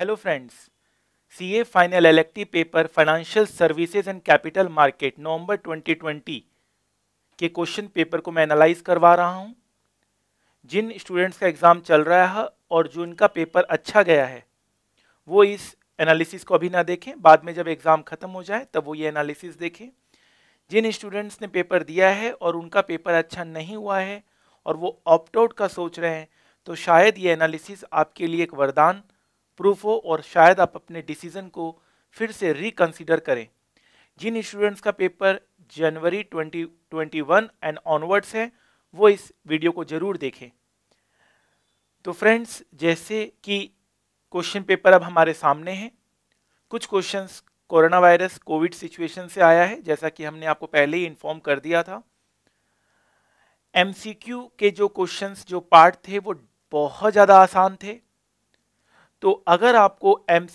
Hello friends CA final elective paper financial services and capital market November 2020 के question paper को मैं analyse करवा रहा हूं जिन स्टूडेंट्स का एग्ज़ाम चल रहा है और जो इनका पेपर अच्छा गया है वो इस एनालिसिस को अभी ना देखें बाद में जब एग्ज़ाम ख़त्म हो जाए तब वो ये एनालिसिस देखें जिन स्टूडेंट्स ने पेपर दिया है और उनका पेपर अच्छा नहीं हुआ है और वो ऑप्ट आउट का सोच रहे हैं तो शायद ये एनालिसिस आपके लिए एक वरदान प्रूफ हो और शायद आप अपने डिसीज़न को फिर से रिकन्सिडर करें जिन स्टूडेंट्स का पेपर जनवरी 2021 एंड ऑनवर्ड्स है वो इस वीडियो को ज़रूर देखें तो फ्रेंड्स जैसे कि क्वेश्चन पेपर अब हमारे सामने हैं कुछ questions corona virus covid situation से आया है जैसा कि हमने आपको पहले ही इन्फॉर्म कर दिया था एमसीक्यू के जो क्वेश्चंस जो पार्ट थे वो बहुत ज़्यादा आसान थे तो अगर आपको एम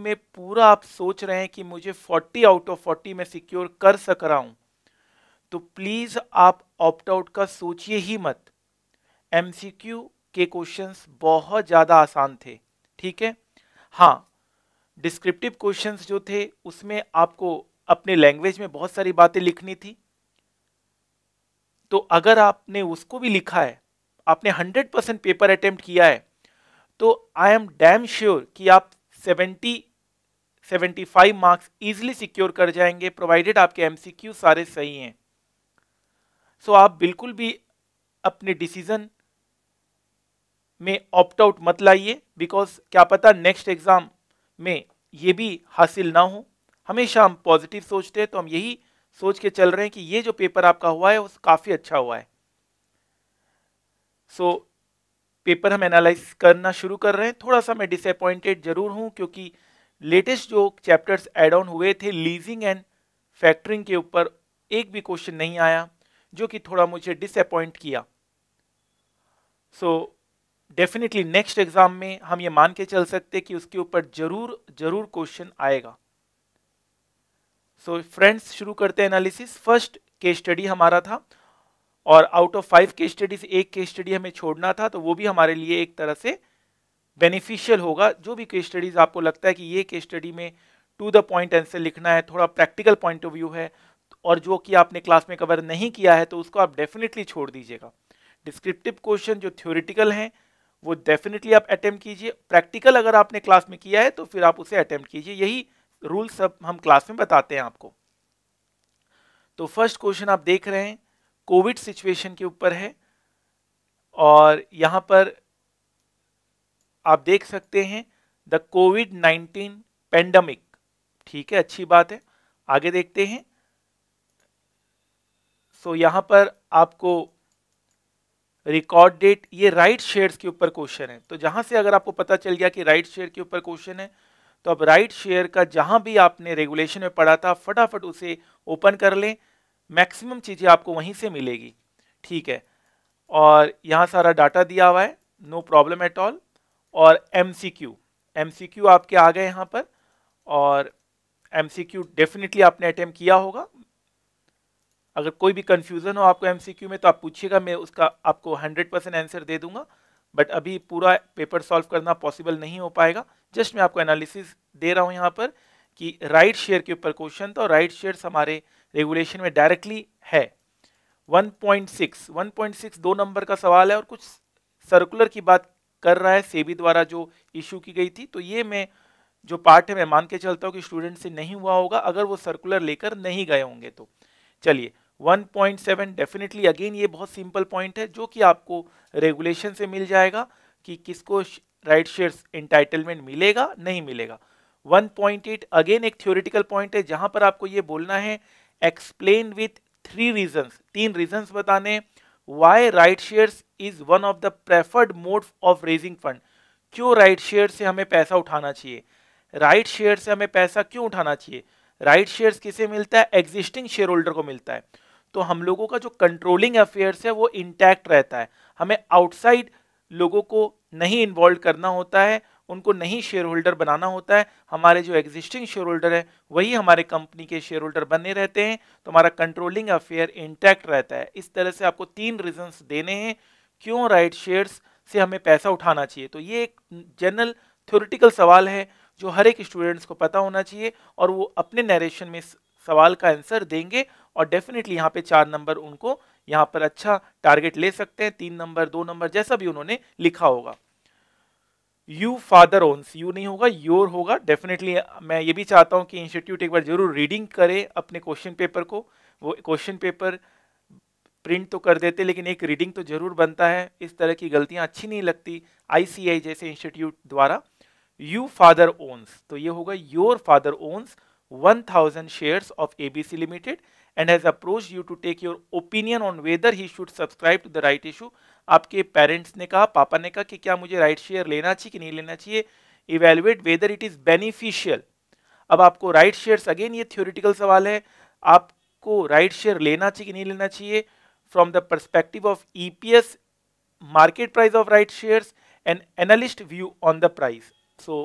में पूरा आप सोच रहे हैं कि मुझे 40 आउट ऑफ 40 में सिक्योर कर सक रहा हूं तो प्लीज़ आप ऑप्ट आउट का सोचिए ही मत एम के क्वेश्चंस बहुत ज़्यादा आसान थे ठीक है हाँ डिस्क्रिप्टिव क्वेश्चंस जो थे उसमें आपको अपने लैंग्वेज में बहुत सारी बातें लिखनी थी तो अगर आपने उसको भी लिखा है आपने 100 परसेंट पेपर अटेम्प्ट किया है तो आई एम डैम श्योर कि आप 70 75 मार्क्स इजिली सिक्योर कर जाएंगे प्रोवाइडेड आपके एम सारे सही हैं सो so, आप बिल्कुल भी अपने डिसीजन में ऑप्ट आउट मत लाइए बिकॉज क्या पता नेक्स्ट एग्ज़ाम में ये भी हासिल ना हो हमेशा हम पॉजिटिव सोचते हैं तो हम यही सोच के चल रहे हैं कि ये जो पेपर आपका हुआ है वो काफ़ी अच्छा हुआ है सो so, पेपर हम एनालाइज करना शुरू कर रहे हैं थोड़ा सा मैं डिसअपॉइंटेड जरूर हूँ क्योंकि लेटेस्ट जो चैप्टर्स एड ऑन हुए थे लीजिंग एंड फैक्टरिंग के ऊपर एक भी क्वेश्चन नहीं आया जो कि थोड़ा मुझे डिसअपॉइंट किया सो डेफिनेटली नेक्स्ट एग्ज़ाम में हम ये मान के चल सकते कि उसके ऊपर ज़रूर ज़रूर क्वेश्चन आएगा सो so, फ्रेंड्स शुरू करते हैं एनालिसिस फर्स्ट केस स्टडी हमारा था और out of five case studies एक केस स्टडी हमें छोड़ना था तो वो भी हमारे लिए एक तरह से बेनिफिशियल होगा जो भी केस स्टडीज आपको लगता है कि ये केस स्टडी में टू द पॉइंट आंसर लिखना है थोड़ा प्रैक्टिकल पॉइंट ऑफ व्यू है और जो कि आपने क्लास में कवर नहीं किया है तो उसको आप डेफिनेटली छोड़ दीजिएगा डिस्क्रिप्टिव क्वेश्चन जो थ्योरिटिकल हैं वो डेफिनेटली आप अटैम्प्ट कीजिए प्रैक्टिकल अगर आपने क्लास में किया है तो फिर आप उसे अटैम्प्ट कीजिए यही रूल सब हम क्लास में बताते हैं आपको तो फर्स्ट क्वेश्चन आप देख रहे हैं कोविड सिचुएशन के ऊपर है और यहाँ पर आप देख सकते हैं द कोविड नाइन्टीन पेंडेमिक ठीक है अच्छी बात है आगे देखते हैं सो so, यहाँ पर आपको रिकॉर्ड डेट ये राइट शेयर्स के ऊपर क्वेश्चन है तो जहाँ से अगर आपको पता चल गया कि राइट शेयर के ऊपर क्वेश्चन है तो अब राइट शेयर का जहाँ भी आपने रेगुलेशन में पढ़ा था फटाफट उसे ओपन कर लें मैक्सिमम चीज़ें आपको वहीं से मिलेगी ठीक है और यहाँ सारा डाटा दिया हुआ है नो प्रॉब्लम एट ऑल और M C Q M C Q आपके आ गए यहाँ पर और एम सी क्यू डेफिनेटली आपने अटैम्प किया होगा अगर कोई भी कन्फ्यूज़न हो आपको एम सी क्यू में तो आप पूछिएगा मैं उसका आपको हंड्रेड परसेंट आंसर दे दूंगा बट अभी पूरा पेपर सॉल्व करना पॉसिबल नहीं हो पाएगा जस्ट मैं आपको एनालिसिस दे रहा हूँ यहाँ पर कि राइट शेयर के ऊपर क्वेश्चन था राइट शेयर्स हमारे रेगुलेशन में डायरेक्टली है 1.6 1.6 दो नंबर का सवाल है और कुछ सर्कुलर की बात कर रहा है सेबी द्वारा जो इशू की गई थी तो ये मैं जो पार्ट है मैं मान के चलता हूँ कि स्टूडेंट से नहीं हुआ होगा अगर वो सर्कुलर लेकर नहीं गए होंगे तो चलिए 1.7 डेफिनेटली अगेन ये बहुत सिंपल पॉइंट है जो कि आपको रेगुलेशन से मिल जाएगा कि किसको राइट शेयर्स इंटाइटलमेंट मिलेगा नहीं मिलेगा 1.8 अगेन एक थियोरिटिकल पॉइंट है जहां पर आपको ये बोलना है एक्सप्लेन विथ थ्री रीजन तीन रीजन बताने why right share is one of the preferred mode of raising fund क्यों राइट शेयर से हमें पैसा उठाना चाहिए राइट शेयर से हमें पैसा क्यों उठाना चाहिए राइट शेयर किसे मिलता है एग्जिस्टिंग शेयर होल्डर को मिलता है तो हम लोगों का जो कंट्रोलिंग अफेयर्स है वो इंटैक्ट रहता है हमें आउटसाइड लोगों को नहीं इन्वॉल्व करना होता है उनको नहीं शेयर होल्डर बनाना होता है हमारे जो एग्जिस्टिंग शेयर होल्डर है वही हमारे कंपनी के शेयर होल्डर बने रहते हैं तो हमारा कंट्रोलिंग अफेयर इंटैक्ट रहता है इस तरह से आपको तीन रीजंस देने हैं क्यों राइट शेयर्स से हमें पैसा उठाना चाहिए तो ये एक जनरल थ्योरिटिकल सवाल है जो हर एक स्टूडेंट्स को पता होना चाहिए और वो अपने नरेशन में इस सवाल का आंसर देंगे और डेफिनेटली यहाँ पे चार नंबर उनको यहाँ पर अच्छा टारगेट ले सकते हैं तीन नंबर दो नंबर जैसा भी उन्होंने लिखा होगा यू फादर ओन्स यू नहीं होगा योर होगा डेफिनेटली मैं ये भी चाहता हूँ कि इंस्टीट्यूट एक बार जरूर रीडिंग करे अपने क्वेश्चन पेपर को वो क्वेश्चन पेपर प्रिंट तो कर देते लेकिन एक रीडिंग तो जरूर बनता है इस तरह की गलतियाँ अच्छी नहीं लगती आईसीआई जैसे इंस्टीट्यूट द्वारा यू फादर ओन्स तो ये होगा your father owns 1000 A B C limited and has approach you to take your opinion on whether he should subscribe to the right issue आपके पेरेंट्स ने कहा पापा ने कहा कि क्या मुझे राइट शेयर लेना चाहिए कि नहीं लेना चाहिए evaluate whether it is beneficial अब आपको राइट शेयर्स अगेन ये थ्योरिटिकल सवाल है आपको राइट शेयर लेना चाहिए कि नहीं लेना चाहिए from the perspective of E market price of right shares and analyst view on the price so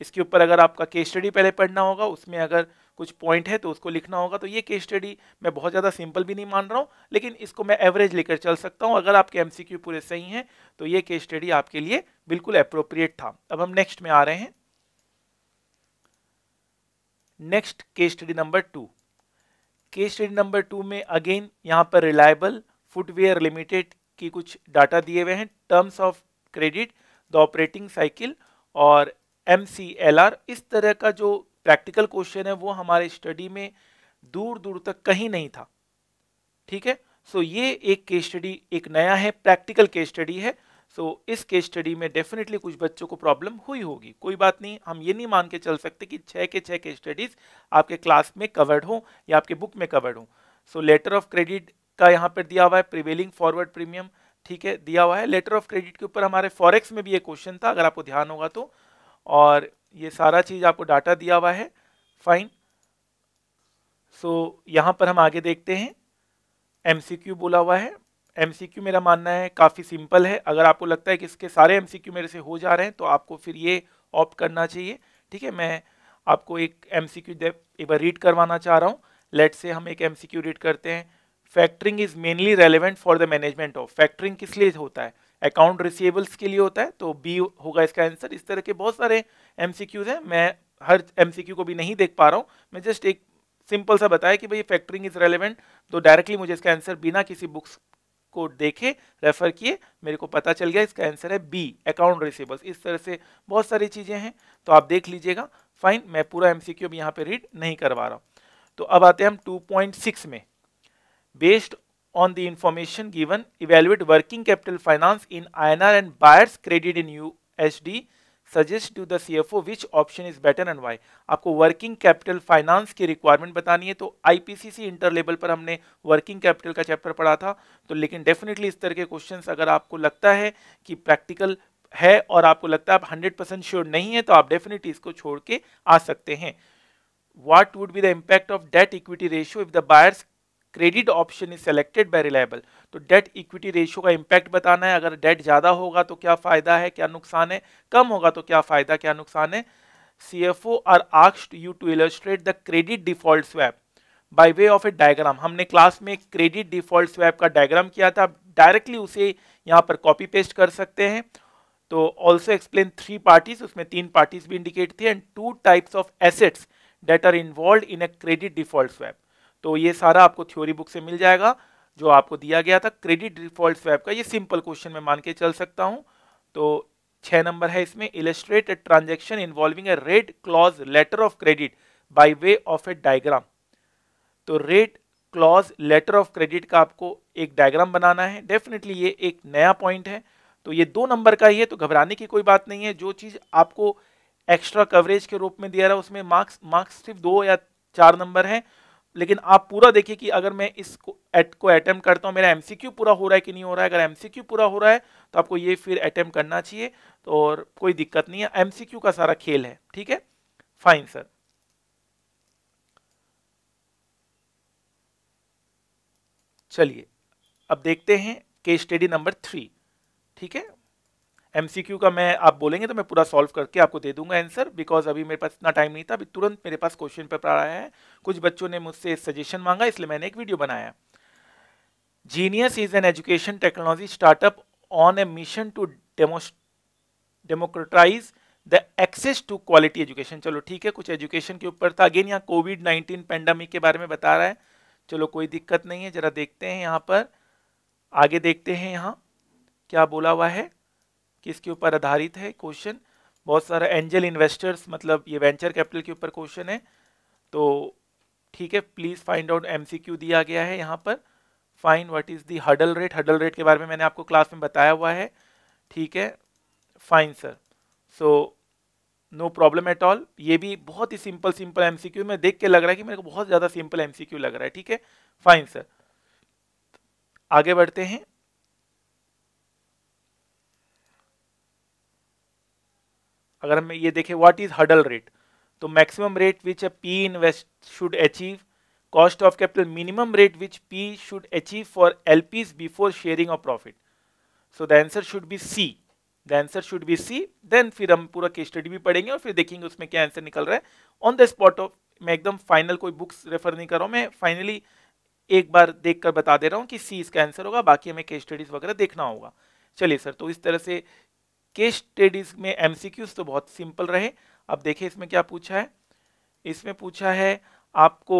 इसके ऊपर अगर आपका केस स्टडी पहले पढ़ना होगा उसमें अगर कुछ पॉइंट है तो उसको लिखना होगा तो ये केस स्टडी मैं बहुत ज़्यादा सिंपल भी नहीं मान रहा हूँ लेकिन इसको मैं एवरेज लेकर चल सकता हूँ अगर आपके एम पूरे सही हैं तो ये केस स्टडी आपके लिए बिल्कुल अप्रोप्रिएट था अब हम नेक्स्ट में आ रहे हैं next case study number two case study number two में अगेन यहाँ पर रिलायबल फुटवेयर लिमिटेड की कुछ डाटा दिए हुए हैं terms of credit the operating cycle और एम इस तरह का जो प्रैक्टिकल क्वेश्चन है वो हमारे स्टडी में दूर दूर तक कहीं नहीं था ठीक है सो so, ये एक केस स्टडी एक नया है प्रैक्टिकल केस स्टडी है सो so, इस केस स्टडी में डेफिनेटली कुछ बच्चों को प्रॉब्लम हुई होगी कोई बात नहीं हम ये नहीं मान के चल सकते कि छः के छः केस स्टडीज़ आपके क्लास में कवर्ड हों या आपके बुक में कवर्ड हों सो लेटर ऑफ क्रेडिट का यहाँ पर दिया हुआ है प्रिवेलिंग फॉरवर्ड प्रीमियम ठीक है दिया हुआ है लेटर ऑफ क्रेडिट के ऊपर हमारे फॉरेक्स में भी एक क्वेश्चन था अगर आपको ध्यान होगा तो और ये सारा चीज़ आपको डाटा दिया हुआ है फाइन सो so, यहाँ पर हम आगे देखते हैं एम बोला हुआ है एम मेरा मानना है काफ़ी सिंपल है अगर आपको लगता है कि इसके सारे एम मेरे से हो जा रहे हैं तो आपको फिर ये ऑप्ट करना चाहिए ठीक है मैं आपको एक एम सी एक बार रीड करवाना चाह रहा हूँ लेट से हम एक एम रीड करते हैं factoring is mainly relevant for the management of factoring किस लिए होता है अकाउंट रिसिएबल्स के लिए होता है तो बी होगा इसका आंसर इस तरह के बहुत सारे एम है मैं हर एम को भी नहीं देख पा रहा हूँ मैं जस्ट एक सिंपल सा बताया कि भाई फैक्टरिंग इज रेलिवेंट तो डायरेक्टली मुझे इसका आंसर बिना किसी बुक्स को देखे रेफर किए मेरे को पता चल गया इसका आंसर है बी अकाउंट रिसिबल्स इस तरह से बहुत सारी चीज़ें हैं तो आप देख लीजिएगा फाइन मैं पूरा एम सी अभी यहाँ पे रीड नहीं करवा रहा हूँ तो अब आते हैं हम सिक्स में based on the on the information given evaluate working capital are and buyers credit in U H D suggest to the CFO which option is better and why आपको वर्किंग कैपिटल फाइनेंस की requirement बतानी है तो IPCC inter level पर हमने working capital का chapter पढ़ा था तो लेकिन डेफिनेटली इस तरह के क्वेश्चन अगर आपको लगता है कि प्रैक्टिकल है और आपको लगता है आप हंड्रेड परसेंट श्योर नहीं है तो आप डेफिनेटली इसको छोड़ के आ सकते हैं what would be the impact of debt equity ratio if the buyers credit option is selected by reliable तो डेट इक्विटी रेशियो का इम्पैक्ट बताना है अगर डेट ज़्यादा होगा तो क्या फ़ायदा है क्या नुकसान है कम होगा तो क्या फ़ायदा क्या नुकसान है सी एफ ओ आर आक्स्ड you to illustrate the credit default swap by way of a diagram हमने क्लास में क्रेडिट डिफॉल्ट स्वैप का डायग्राम किया था आप डायरेक्टली उसे यहाँ पर कॉपी पेस्ट कर सकते हैं तो ऑल्सो एक्सप्लेन थ्री पार्टीज उसमें तीन पार्टीज भी इंडिकेट थी and two types of assets that are involve in a credit default swap तो ये सारा आपको थ्योरी बुक से मिल जाएगा जो आपको दिया गया था क्रेडिट डिफॉल्ट स्वैप का ये सिंपल क्वेश्चन में मान के चल सकता हूँ तो छः नंबर है इसमें illustrate transaction involving a red clause letter of credit by way of a diagram तो red clause letter of credit का आपको एक डायग्राम बनाना है डेफिनेटली ये एक नया पॉइंट है तो ये दो नंबर का ही है तो घबराने की कोई बात नहीं है जो चीज़ आपको एक्स्ट्रा कवरेज के रूप में दिया रहा है उसमें मार्क्स मार्क्स सिर्फ दो या चार नंबर हैं लेकिन आप पूरा देखिए कि अगर मैं इसको एट को अटैम्प्ट करता हूँ मेरा एम पूरा हो रहा है कि नहीं हो रहा है अगर एम पूरा हो रहा है तो आपको ये फिर अटैम्प करना चाहिए तो और कोई दिक्कत नहीं है एम का सारा खेल है ठीक है फाइन सर चलिए अब देखते हैं के स्टडी नंबर थ्री ठीक है एम का मैं आप बोलेंगे तो मैं पूरा सॉल्व करके आपको दे दूंगा आंसर बिकॉज अभी मेरे पास इतना टाइम नहीं था अभी तुरंत मेरे पास क्वेश्चन पेपर आया है कुछ बच्चों ने मुझसे सजेशन मांगा इसलिए मैंने एक वीडियो बनाया Genius is an education technology startup on a mission to democratize the access to quality education चलो ठीक है कुछ एजुकेशन के ऊपर था अगेन यहाँ कोविड नाइन्टीन पेंडेमिक के बारे में बता रहा है चलो कोई दिक्कत नहीं है जरा देखते हैं यहाँ पर आगे देखते हैं यहाँ क्या बोला हुआ है किसके ऊपर आधारित है क्वेश्चन बहुत सारा एंजल इन्वेस्टर्स मतलब ये वेंचर कैपिटल के ऊपर क्वेश्चन है तो ठीक है प्लीज़ फाइंड आउट एम दिया गया है यहाँ पर fine what is the hurdle rate hurdle rate के बारे में मैंने आपको क्लास में बताया हुआ है ठीक है fine sir so no problem at all ये भी बहुत ही सिंपल सिंपल क्यू में देख के लग रहा है कि मेरे को बहुत ज़्यादा सिंपल क्यू लग रहा है ठीक है फाइन सर आगे बढ़ते हैं अगर हम ये देखें व्हाट इज हडल रेट तो maximum rate which a P invest should achieve cost of capital minimum rate which P should achieve for L before sharing of profit so the answer should be C the answer should be C then फिर हम पूरा के study भी पढ़ेंगे और फिर देखेंगे उसमें क्या आंसर निकल रहा है ऑन द स्पॉट ऑफ मैं एकदम फाइनल कोई बुक्स रेफर नहीं कर रहा हूँ मैं फाइनली एक बार देखकर बता दे रहा हूँ कि सी इसका आंसर होगा बाकी हमें के स्टडीज वगैरह देखना होगा चलिए सर तो इस तरह से केस स्टडीज में एमसीक्यूज तो बहुत सिंपल रहे अब देखिए इसमें क्या पूछा है इसमें पूछा है आपको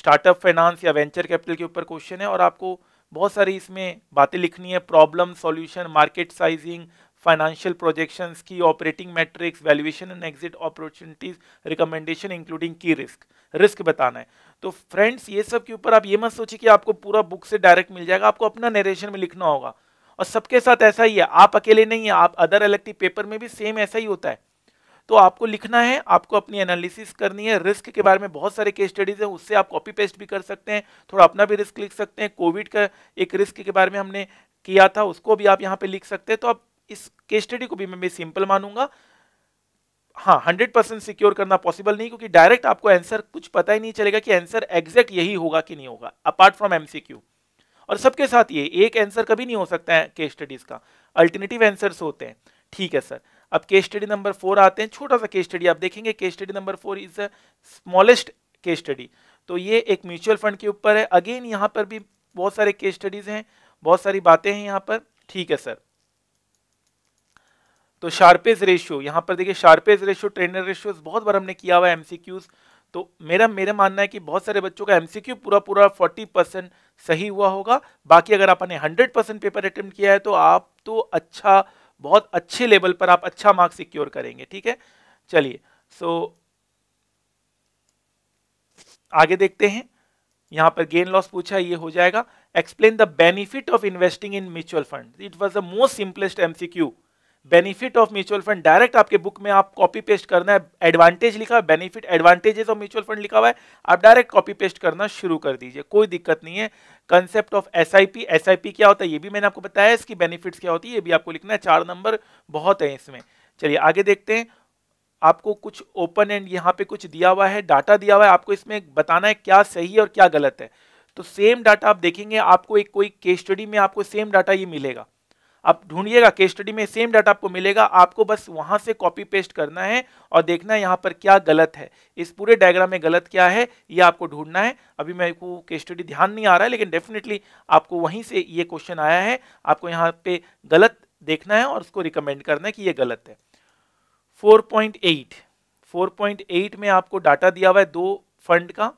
स्टार्टअप फाइनेंस या वेंचर कैपिटल के ऊपर क्वेश्चन है और आपको बहुत सारी इसमें बातें लिखनी है problem solution market sizing financial projections key operating metrics valuation and exit opportunities recommendation including key risk risk बताना है तो फ्रेंड्स ये सब के ऊपर आप ये मत सोचिए कि आपको पूरा बुक से डायरेक्ट मिल जाएगा आपको अपना नरेशन में लिखना होगा और सबके साथ ऐसा ही है आप अकेले नहीं है आप अदर इलेक्टिव पेपर में भी सेम ऐसा ही होता है तो आपको लिखना है आपको अपनी एनालिसिस करनी है रिस्क के बारे में बहुत सारे केस स्टडीज हैं उससे आप कॉपी पेस्ट भी कर सकते हैं थोड़ा अपना भी रिस्क लिख सकते हैं कोविड का एक रिस्क के बारे में हमने किया था उसको भी आप यहाँ पे लिख सकते हैं तो आप इस केस स्टडी को भी मैं, मैं सिंपल मानूंगा हाँ हंड्रेड परसेंट सिक्योर करना पॉसिबल नहीं क्योंकि डायरेक्ट आपको आंसर कुछ पता ही नहीं चलेगा कि आंसर एग्जैक्ट यही होगा कि नहीं होगा अपार्ट फ्रॉम एमसीक्यू और सबके साथ ये एक आंसर कभी नहीं हो सकता है केस स्टडीज का अल्टरनेटिव आंसर्स होते हैं ठीक है सर अब केस स्टडी नंबर फोर आते हैं छोटा सा केस स्टडी आप देखेंगे case study number four is the smallest case study तो ये एक म्यूचुअल फंड के ऊपर है अगेन यहाँ पर भी बहुत सारे केस स्टडीज हैं बहुत सारी बातें हैं यहाँ पर ठीक है सर तो शार्पेज रेशियो यहाँ पर देखिए शार्पेज रेशियो ट्रेनर रेशियोज बहुत बार हमने किया हुआ है एमसीक्यूज तो मेरा मेरा मानना है कि बहुत सारे बच्चों का एमसीक्यू पूरा पूरा 40 परसेंट सही हुआ होगा बाकी अगर आपने 100 परसेंट पेपर अटेम्प्ट किया है तो आप तो अच्छा बहुत अच्छे लेवल पर आप अच्छा मार्क्स सिक्योर करेंगे ठीक है चलिए सो आगे देखते हैं यहाँ पर गेन लॉस पूछा ये हो जाएगा explain the benefit of investing in mutual fund it was the most simplest MCQ benefit of mutual fund direct आपके बुक में आप कॉपी पेस्ट करना है एडवांटेज लिखा है benefit advantages of mutual fund लिखा हुआ है आप डायरेक्ट कॉपी पेस्ट करना शुरू कर दीजिए कोई दिक्कत नहीं है concept of S I P S I P क्या होता है ये भी मैंने आपको बताया है इसकी बेनिफिट्स क्या होती है ये भी आपको लिखना है चार नंबर बहुत है इसमें चलिए आगे देखते हैं आपको कुछ ओपन एंड यहाँ पे कुछ दिया हुआ है डाटा दिया हुआ है आपको इसमें बताना है क्या सही है और क्या गलत है तो सेम डाटा आप देखेंगे आपको एक कोई केस स्टडी में आपको सेम डाटा ये मिलेगा आप ढूंढिएगा केस स्टडी में सेम डाटा आपको मिलेगा आपको बस वहां से कॉपी पेस्ट करना है और देखना है यहाँ पर क्या गलत है इस पूरे डायग्राम में गलत क्या है ये आपको ढूंढना है अभी मेरे को केस स्टडी ध्यान नहीं आ रहा है लेकिन डेफिनेटली आपको वहीं से ये क्वेश्चन आया है आपको यहाँ पे गलत देखना है और उसको रिकमेंड करना है कि ये गलत है पॉइंट एट में आपको डाटा दिया हुआ है दो फंड का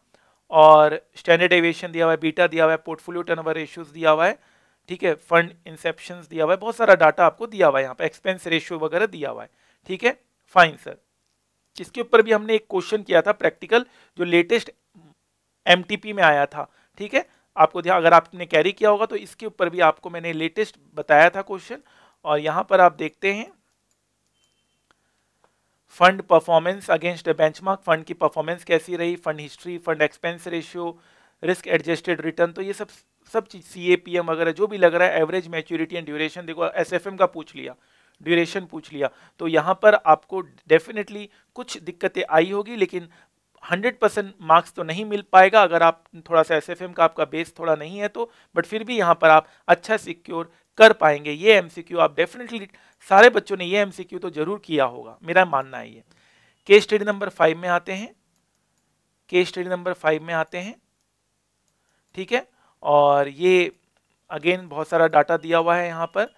और स्टैंडर्ड दिया हुआ है बीटा दिया हुआ है पोर्टफोलियो टर्नओवर रेशियोज दिया हुआ है ठीक है फंड इंसेप्शन दिया हुआ है बहुत सारा डाटा आपको दिया हुआ है यहाँ पे एक्सपेंस रेशियो वगैरह दिया हुआ है ठीक है फाइन सर इसके ऊपर भी हमने एक क्वेश्चन किया था प्रैक्टिकल जो लेटेस्ट एम में आया था ठीक है आपको ध्यान अगर आपने कैरी किया होगा तो इसके ऊपर भी आपको मैंने लेटेस्ट बताया था क्वेश्चन और यहाँ पर आप देखते हैं fund performance against benchmark fund की परफॉर्मेंस कैसी रही fund history fund expense ratio risk adjusted return तो ये सब सब चीज़ सी ए पी एम वगैरह जो भी लग रहा है एवरेज मैच्योरिटी एंड ड्यूरेशन देखो एस एफ एम का पूछ लिया ड्यूरेशन पूछ लिया तो यहाँ पर आपको डेफिनेटली कुछ दिक्कतें आई होगी लेकिन 100 परसेंट मार्क्स तो नहीं मिल पाएगा अगर आप थोड़ा सा एस का आपका बेस थोड़ा नहीं है तो बट फिर भी यहाँ पर आप अच्छा सिक्योर कर पाएंगे ये एम आप डेफिनेटली सारे बच्चों ने ये एम तो जरूर किया होगा मेरा मानना है ये केस स्टडी नंबर फाइव में आते हैं केस स्टडी नंबर फाइव में आते हैं ठीक है और ये अगेन बहुत सारा डाटा दिया हुआ है यहाँ पर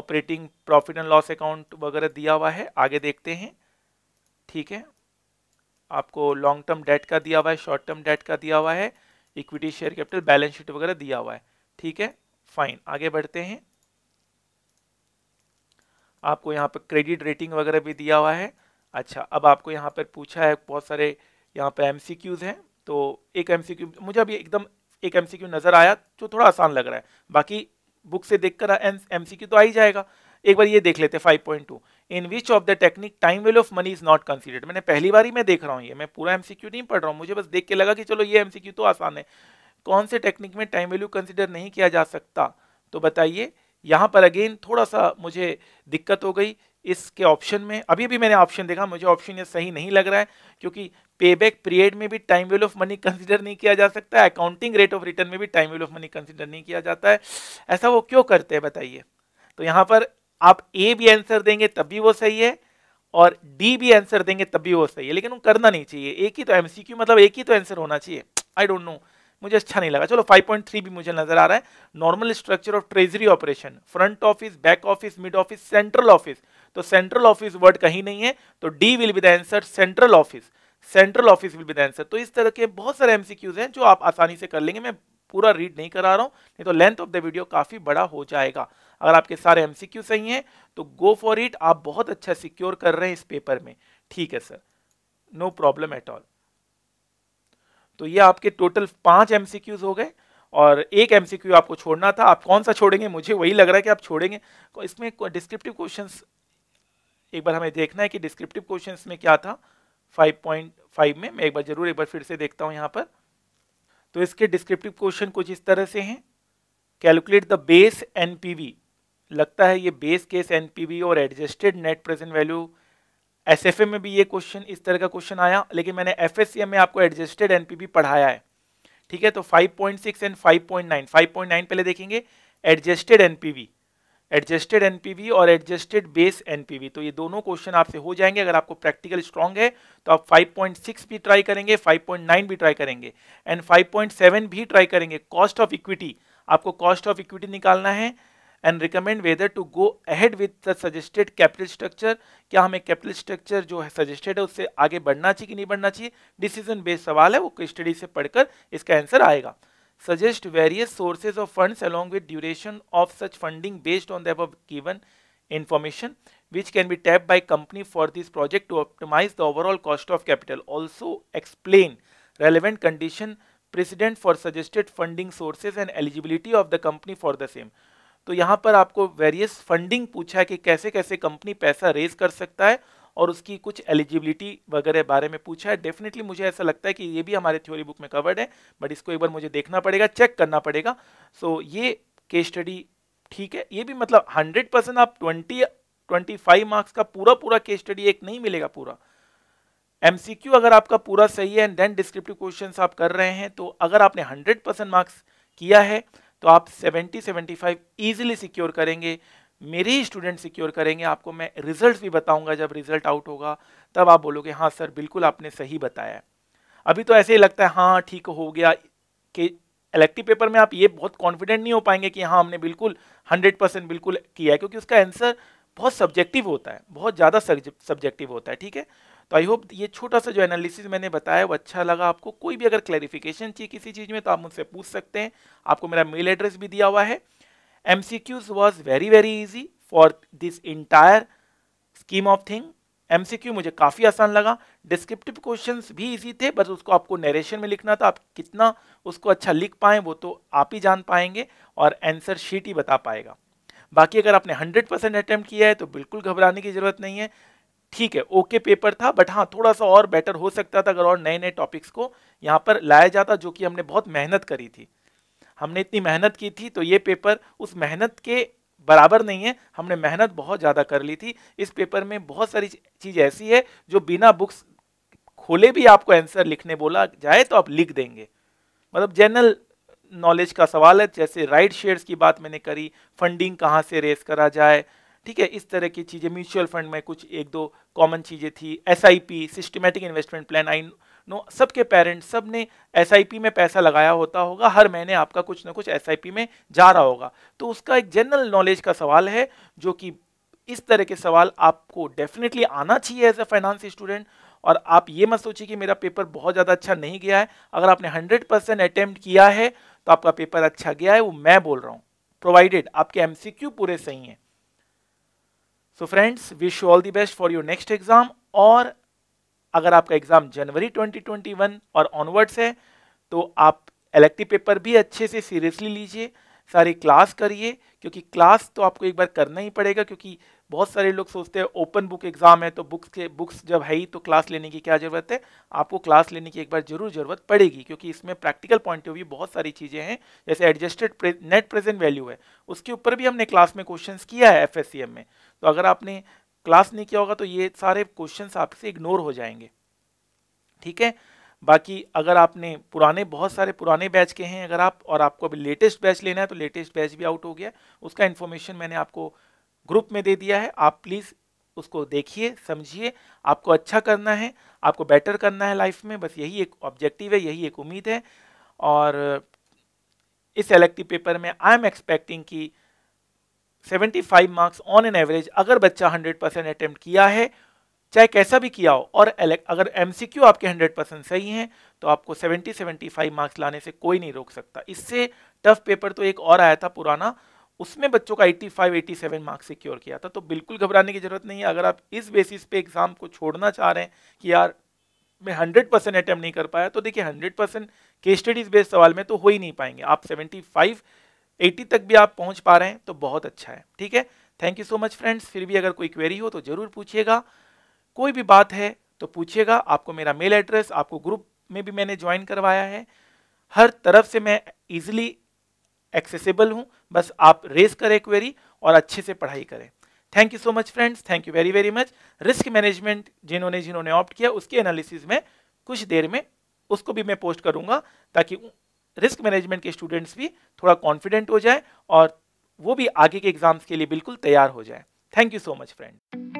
operating profit and loss account वगैरह दिया हुआ है आगे देखते हैं ठीक है आपको लॉन्ग टर्म डेट का दिया हुआ है शॉर्ट टर्म डेट का दिया हुआ है equity share capital balance sheet वगैरह दिया हुआ है ठीक है फाइन आगे बढ़ते हैं आपको यहाँ पर क्रेडिट रेटिंग वगैरह भी दिया हुआ है अच्छा अब आपको यहाँ पर पूछा है बहुत सारे यहाँ पर एम हैं तो एक एम मुझे अभी एकदम एक एमसीक्यू नज़र आया जो थोड़ा आसान लग रहा है बाकी बुक से देख कर एमसीक्यू तो आ ही जाएगा एक बार ये देख लेते five point two in which of the technique time value of money is not considered मैंने पहली बार ही मैं देख रहा हूँ ये मैं पूरा एमसीक्यू नहीं पढ़ रहा हूँ मुझे बस देख के लगा कि चलो ये एमसीक्यू तो आसान है कौन से टेक्निक में टाइम वैल्यू कंसिडर नहीं किया जा सकता तो बताइए यहाँ पर अगेन थोड़ा सा मुझे दिक्कत हो गई इसके ऑप्शन में अभी भी मैंने ऑप्शन देखा मुझे ऑप्शन ये सही नहीं लग रहा है क्योंकि पे बैक पीरियड में भी time value of money consider नहीं किया जा सकता है अकाउंटिंग रेट ऑफ रिटर्न में भी time value of money consider नहीं किया जाता है ऐसा वो क्यों करते हैं बताइए तो यहाँ पर आप ए भी आंसर देंगे तब भी वो सही है और डी भी आंसर देंगे तब भी वो सही है लेकिन वो करना नहीं चाहिए एक ही तो क्यू मतलब एक ही तो आंसर होना चाहिए आई डोंट नो मुझे अच्छा नहीं लगा चलो 5.3 भी मुझे नजर आ रहा है normal structure of treasury operation front office back office mid office central office तो सेंट्रल ऑफिस वर्ड कहीं नहीं है तो D will be the answer central office central office will be the answer तो इस तरह के बहुत सारे एमसीक्यूज हैं जो आप आसानी से कर लेंगे मैं पूरा रीड नहीं करा रहा हूं नहीं तो लेंथ ऑफ द वीडियो काफ़ी बड़ा हो जाएगा अगर आपके सारे एमसीक्यू सही हैं तो गो फॉर इट आप बहुत अच्छा सिक्योर कर रहे हैं इस पेपर में ठीक है sir no problem at all तो ये आपके टोटल पांच एमसीक्यूज हो गए और एक एमसीक्यू आपको छोड़ना था आप कौन सा छोड़ेंगे मुझे वही लग रहा है कि आप छोड़ेंगे इसमें डिस्क्रिप्टिव क्वेश्चंस एक बार हमें देखना है कि डिस्क्रिप्टिव क्वेश्चन में क्या था 5.5 में मैं एक बार जरूर एक बार फिर से देखता हूँ यहाँ पर तो इसके डिस्क्रिप्टिव क्वेश्चन कुछ इस तरह से हैं कैलकुलेट द बेस एन लगता है ये बेस केस एन और adjusted net present values में भी ये क्वेश्चन इस तरह का क्वेश्चन आया लेकिन मैंने एफ में आपको एडजस्टेड एन पढ़ाया है ठीक है तो 5.6 एंड 5.9 5.9 पहले देखेंगे एडजस्टेड एनपीवी एडजस्टेड एनपीवी और एडजस्टेड बेस एनपीवी तो ये दोनों क्वेश्चन आपसे हो जाएंगे अगर आपको प्रैक्टिकल स्ट्रांग है तो आप 5.6 भी ट्राई करेंगे 5.9 भी ट्राई करेंगे एंड 5.7 भी ट्राई करेंगे कॉस्ट ऑफ इक्विटी आपको कॉस्ट ऑफ इक्विटी निकालना है and recommend whether to go ahead with the suggested capital structure क्या हमें कैपिटल स्ट्रक्चर जो है सजेस्टेड है उससे आगे बढ़ना चाहिए कि नहीं बढ़ना चाहिए डिसीजन बेस्ड सवाल है वो स्टडी से पढ़कर इसका आंसर आएगा suggest various sources of funds along with duration of such funding based on the above given information which can be tapped by company for this project to optimize the overall cost of capital also explain relevant condition precedent for suggested funding sources and eligibility of the company for the same तो यहाँ पर आपको various funding पूछा है कि कैसे कैसे company पैसा रेज कर सकता है और उसकी कुछ एलिजिबिलिटी वगैरह बारे में पूछा है डेफिनेटली मुझे ऐसा लगता है कि ये भी हमारे थ्योरी बुक में कवर्ड है बट इसको एक बार मुझे देखना पड़ेगा चेक करना पड़ेगा सो so, ये केस स्टडी ठीक है ये भी मतलब हंड्रेड परसेंट आप ट्वेंटी ट्वेंटी फाइव मार्क्स का पूरा पूरा केस स्टडी एक नहीं मिलेगा पूरा एमसीक्यू अगर आपका पूरा सही है एंड देन डिस्क्रिप्टिव क्वेश्चन आप कर रहे हैं तो अगर आपने हंड्रेड परसेंट मार्क्स किया है तो आप सेवेंटी सेवेंटी फाइव सिक्योर करेंगे मेरे ही स्टूडेंट सिक्योर करेंगे आपको मैं रिजल्ट भी बताऊंगा जब रिजल्ट आउट होगा तब आप बोलोगे हाँ सर बिल्कुल आपने सही बताया अभी तो ऐसे ही लगता है हाँ ठीक हो गया कि इलेक्टिव पेपर में आप ये बहुत कॉन्फिडेंट नहीं हो पाएंगे कि हाँ हमने बिल्कुल हंड्रेड परसेंट बिल्कुल किया है क्योंकि उसका आंसर बहुत सब्जेक्टिव होता है बहुत ज़्यादा सब्जेक्टिव होता है ठीक है तो आई होप ये छोटा सा जो एनालिसिस मैंने बताया वो अच्छा लगा आपको कोई भी अगर क्लैरिफिकेशन चाहिए किसी चीज़ में तो आप मुझसे पूछ सकते हैं आपको मेरा मेल एड्रेस भी दिया हुआ है MCQs was very very easy for this entire scheme of thing. MCQ मुझे काफ़ी आसान लगा डिस्क्रिप्टिव questions भी easy थे बस उसको आपको narration में लिखना था आप कितना उसको अच्छा लिख पाएँ वो तो आप ही जान पाएंगे और answer शीट ही बता पाएगा बाकी अगर आपने 100 परसेंट अटैम्प्ट किया है तो बिल्कुल घबराने की ज़रूरत नहीं है ठीक है ओके पेपर था बट हाँ थोड़ा सा और बेटर हो सकता था अगर और नए नए टॉपिक्स को यहाँ पर लाया जाता जो कि हमने बहुत मेहनत करी थी हमने इतनी मेहनत की थी तो ये पेपर उस मेहनत के बराबर नहीं है हमने मेहनत बहुत ज़्यादा कर ली थी इस पेपर में बहुत सारी चीज़ ऐसी है जो बिना बुक्स खोले भी आपको आंसर लिखने बोला जाए तो आप लिख देंगे मतलब जनरल नॉलेज का सवाल है जैसे राइट शेयर्स की बात मैंने करी फंडिंग कहाँ से रेस करा जाए ठीक है इस तरह की चीज़ें म्यूचुअल फंड में कुछ एक दो कॉमन चीज़ें थी S I P systematic investment plan I know सबके पेरेंट्स सब ने एस में पैसा लगाया होता होगा हर महीने आपका कुछ ना कुछ एस में जा रहा होगा तो उसका एक जनरल नॉलेज का सवाल है जो कि इस तरह के सवाल आपको डेफिनेटली आना चाहिए एज ए फाइनेंस स्टूडेंट और आप ये मत सोचिए कि मेरा पेपर बहुत ज़्यादा अच्छा नहीं गया है अगर आपने 100 परसेंट किया है तो आपका पेपर अच्छा गया है वो मैं बोल रहा हूँ प्रोवाइडेड आपके एम पूरे सही हैं so friends wish you all the best for your next exam और अगर आपका एग्जाम जनवरी 2021 और ऑनवर्ड्स है तो आप इलेक्टिव पेपर भी अच्छे से सीरियसली लीजिए सारी क्लास करिए क्योंकि क्लास तो आपको एक बार करना ही पड़ेगा क्योंकि बहुत सारे लोग सोचते हैं ओपन बुक एग्ज़ाम है तो बुक्स के बुक्स जब है ही तो क्लास लेने की क्या ज़रूरत है आपको क्लास लेने की एक बार जरूर ज़रूरत पड़ेगी क्योंकि इसमें प्रैक्टिकल पॉइंट ऑफ व्यू बहुत सारी चीज़ें हैं जैसे एडजस्टेड नेट प्रेजेंट वैल्यू है उसके ऊपर भी हमने क्लास में क्वेश्चन किया है एफ में तो अगर आपने क्लास नहीं किया होगा तो ये सारे क्वेश्चंस आपसे इग्नोर हो जाएंगे ठीक है बाकी अगर आपने पुराने बहुत सारे पुराने बैच के हैं अगर आप और आपको अभी लेटेस्ट बैच लेना है तो लेटेस्ट बैच भी आउट हो गया उसका इन्फॉर्मेशन मैंने आपको ग्रुप में दे दिया है आप प्लीज़ उसको देखिए समझिए आपको अच्छा करना है आपको बेटर करना है लाइफ में बस यही एक ऑब्जेक्टिव है यही एक उम्मीद है और इस एलेक्टिव पेपर में आई एम एक्सपेक्टिंग की 75 मार्क्स ऑन एन एवरेज अगर बच्चा 100 परसेंट अटैम्प्ट किया है चाहे कैसा भी किया हो और अगर एम आपके 100 परसेंट सही हैं तो आपको 70 75 मार्क्स लाने से कोई नहीं रोक सकता इससे टफ पेपर तो एक और आया था पुराना उसमें बच्चों का 85 87 मार्क्स सिक्योर किया था तो बिल्कुल घबराने की जरूरत नहीं है अगर आप इस बेसिस पे एग्ज़ाम को छोड़ना चाह रहे हैं कि यार मैं हंड्रेड परसेंट अटैम्प्ट नहीं कर पाया तो देखिए हंड्रेड परसेंट स्टडीज बेस्ड सवाल में तो हो ही नहीं पाएंगे आप सेवेंटी एट्टी तक भी आप पहुंच पा रहे हैं तो बहुत अच्छा है ठीक है thank you so much friends फिर भी अगर कोई क्वेरी हो तो ज़रूर पूछिएगा कोई भी बात है तो पूछिएगा आपको मेरा मेल एड्रेस आपको ग्रुप में भी मैंने ज्वाइन करवाया है हर तरफ से मैं इजिली एक्सेसिबल हूँ बस आप रेस करें क्वेरी और अच्छे से पढ़ाई करें thank you so much friends thank you very very much risk management जिन्होंने जिन्होंने ऑप्ट किया उसके एनालिसिस में कुछ देर में उसको भी मैं पोस्ट करूंगा ताकि रिस्क मैनेजमेंट के स्टूडेंट्स भी थोड़ा कॉन्फिडेंट हो जाए और वो भी आगे के एग्जाम्स के लिए बिल्कुल तैयार हो जाए thank you so much friend